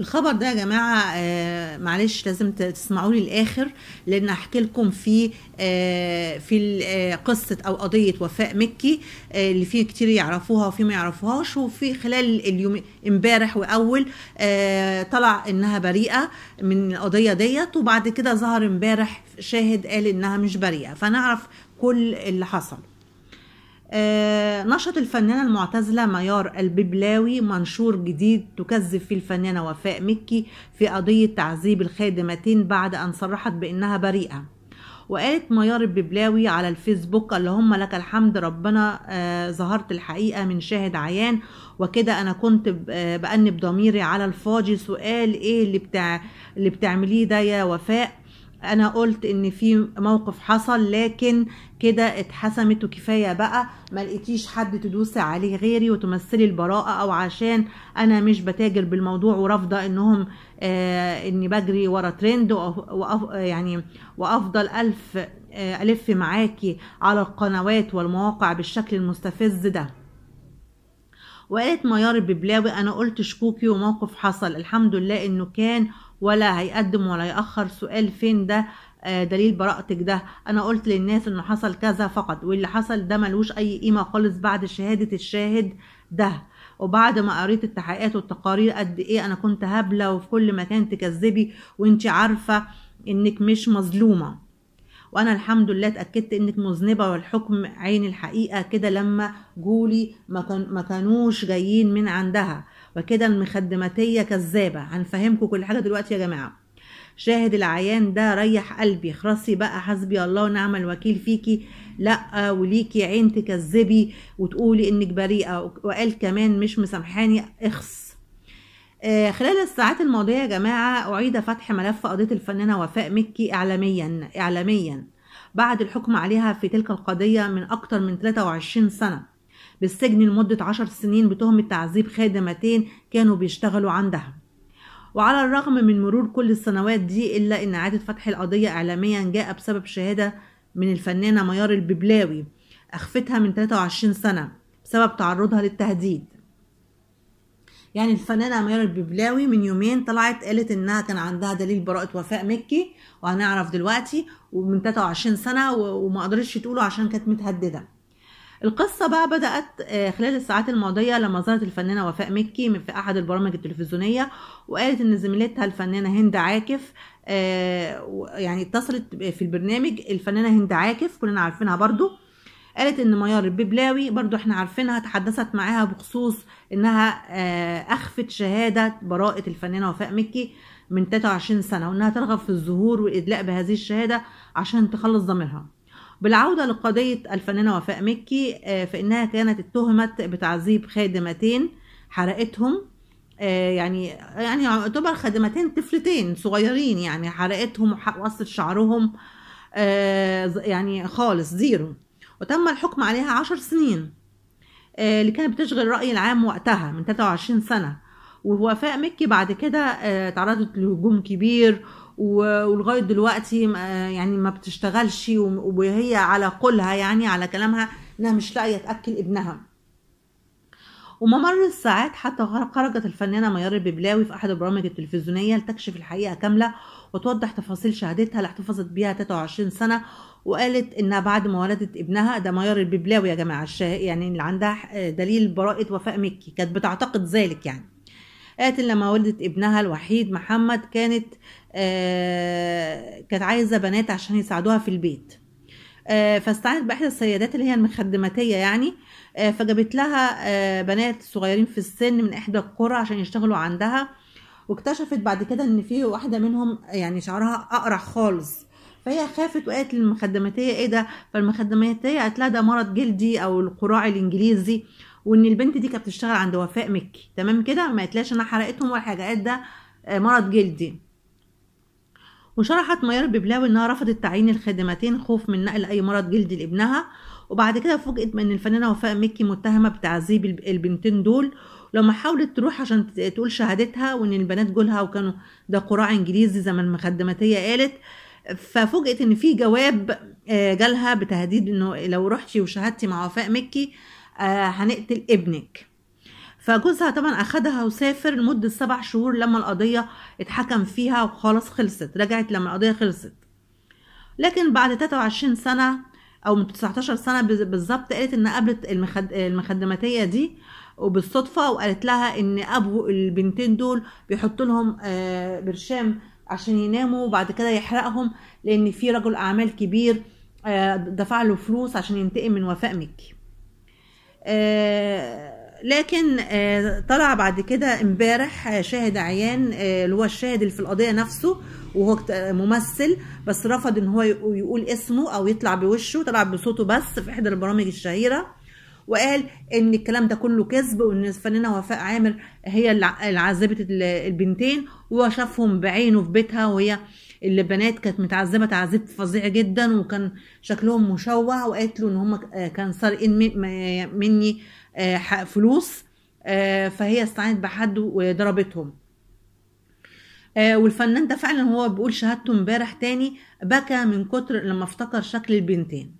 الخبر ده يا جماعه آه معلش لازم تسمعوا لي الاخر لان أحكي لكم في آه في آه، قصه او قضيه وفاء مكي آه اللي فيه كتير يعرفوها وفي ما يعرفوهاش وفي خلال اليوم امبارح واول آه طلع انها بريئه من القضيه ديت وبعد كده ظهر امبارح شاهد قال انها مش بريئه فنعرف كل اللي حصل آه، نشط الفنانة المعتزلة ميار الببلاوي منشور جديد تكذب فيه الفنانة وفاء مكي في قضية تعذيب الخادمتين بعد أن صرحت بأنها بريئة وقالت ميار الببلاوي على الفيسبوك اللهم لك الحمد ربنا آه، ظهرت الحقيقة من شاهد عيان وكده أنا كنت آه، بأنب ضميري على الفاضي سؤال إيه اللي, بتاع اللي بتعمليه ده يا وفاء انا قلت ان في موقف حصل لكن كده اتحسمت وكفايه بقى ما لقيتيش حد تدوسي عليه غيري وتمثلي البراءه او عشان انا مش بتاجر بالموضوع ورافضه انهم آه اني بجري ورا ترند وأف يعني وافضل الف آه الف معاكي على القنوات والمواقع بالشكل المستفز ده وقالت ميار ببلاوي انا قلت شكوكي وموقف حصل الحمد لله انه كان ولا هيقدم ولا يأخر سؤال فين ده آه، دليل براءتك ده انا قلت للناس انه حصل كذا فقط واللي حصل ده ملوش اي قيمه خالص بعد شهاده الشاهد ده وبعد ما قريت التحقيقات والتقارير قد ايه انا كنت هبله وفي كل مكان تكذبي وانت عارفه انك مش مظلومه وانا الحمد لله اتاكدت انك مذنبه والحكم عين الحقيقه كده لما جولي ما, كانوش جايين من عندها وكده المخدماتية كذابة هنفهمكم كل حاجة دلوقتي يا جماعة شاهد العيان ده ريح قلبي خرصي بقى حسبي الله ونعم الوكيل فيكي لا وليكي عين تكذبي وتقولي انك بريئة وقال كمان مش مسامحاني اخس آه، خلال الساعات الماضية يا جماعة أعيد فتح ملف قضية الفنانة وفاء مكي إعلاميا إعلاميا بعد الحكم عليها في تلك القضية من أكتر من 23 سنة بالسجن لمدة عشر سنين بتهمة تعذيب خادمتين كانوا بيشتغلوا عندها وعلى الرغم من مرور كل السنوات دي إلا إن إعادة فتح القضية إعلاميا جاء بسبب شهادة من الفنانة ميار الببلاوي أخفتها من 23 سنة بسبب تعرضها للتهديد يعني الفنانة ميار الببلاوي من يومين طلعت قالت انها كان عندها دليل براءة وفاء مكي وهنعرف دلوقتي ومن 23 سنة وما قدرتش تقوله عشان كانت متهددة القصة بقى بدأت آه، خلال الساعات الماضية لما ظهرت الفنانة وفاء مكي في أحد البرامج التلفزيونية وقالت إن زميلتها الفنانة هند عاكف آه، يعني اتصلت في البرنامج الفنانة هند عاكف كلنا عارفينها برضو قالت ان ميار الببلاوي برضو احنا عارفينها تحدثت معاها بخصوص انها آه، اخفت شهادة براءة الفنانة وفاء مكي من 23 سنة وانها ترغب في الظهور والادلاء بهذه الشهادة عشان تخلص ضميرها بالعودة لقضية الفنانة وفاء مكي آه، فإنها كانت اتهمت بتعذيب خادمتين حرقتهم آه، يعني يعني يعتبر خادمتين طفلتين صغيرين يعني حرقتهم وقصت شعرهم آه، يعني خالص زيرو وتم الحكم عليها عشر سنين اللي كانت بتشغل الرأي العام وقتها من 23 سنة ووفاء مكي بعد كده تعرضت لهجوم كبير ولغايه دلوقتي يعني ما بتشتغلش وهي على قولها يعني على كلامها انها مش لاقيه تاكل ابنها وممر الساعات حتى خرجت الفنانة ميار الببلاوي في أحد البرامج التلفزيونية لتكشف الحقيقة كاملة وتوضح تفاصيل شهادتها اللي احتفظت بيها 23 سنة وقالت إنها بعد ما ولدت ابنها ده ميار الببلاوي يا جماعة يعني اللي عندها دليل براءة وفاء مكي كانت بتعتقد ذلك يعني قالت لما ولدت ابنها الوحيد محمد كانت آه، كانت عايزه بنات عشان يساعدوها في البيت آه، فاستعانت باحدى السيدات اللي هي المخدماتيه يعني آه، فجابت لها بنات صغيرين في السن من احدى القرى عشان يشتغلوا عندها واكتشفت بعد كده ان في واحده منهم يعني شعرها اقرع خالص فهي خافت وقالت للمخدماتيه ايه ده فالمخدماتيه قالت لها ده مرض جلدي او القراع الانجليزي وان البنت دي كانت بتشتغل عند وفاء مكي تمام كده ما قالتلاش انا حرقتهم ولا حاجه قالت ده مرض جلدي وشرحت ميار ببلاوي انها رفضت تعيين الخادمتين خوف من نقل اي مرض جلدي لابنها وبعد كده فوجئت بان الفنانه وفاء مكي متهمه بتعذيب البنتين دول لما حاولت تروح عشان تقول شهادتها وان البنات جولها وكانوا ده قراع انجليزي زي ما المخدماتيه قالت ففوجئت ان في جواب آه، جالها بتهديد انه لو رحتي وشهدتي مع وفاء مكي آه، هنقتل ابنك فجوزها طبعا اخدها وسافر لمده سبع شهور لما القضيه اتحكم فيها وخلاص خلصت رجعت لما القضيه خلصت لكن بعد 23 سنه او من 19 سنه بالظبط قالت ان قابلت المخد... المخدماتيه دي وبالصدفه وقالت لها ان ابو البنتين دول بيحط لهم آه، برشام عشان يناموا وبعد كده يحرقهم لان في رجل اعمال كبير آه، دفع له فلوس عشان ينتقم من وفاء مكي آه، لكن آه، طلع بعد كده امبارح آه، شاهد عيان آه، اللي هو الشاهد اللي في القضيه نفسه وهو ممثل بس رفض ان هو يقول اسمه او يطلع بوشه طلع بصوته بس في احدى البرامج الشهيره وقال ان الكلام ده كله كذب وان الفنانه وفاء عامر هي اللي عذبت البنتين وهو شافهم بعينه في بيتها وهي اللي البنات كانت متعذبه تعذيب فظيع جدا وكان شكلهم مشوه وقالت له ان هم كان سارقين مني آه، فلوس آه، فهي استعانت بحد وضربتهم آه، والفنان ده فعلا هو بيقول شهادته امبارح تاني بكى من كتر لما افتكر شكل البنتين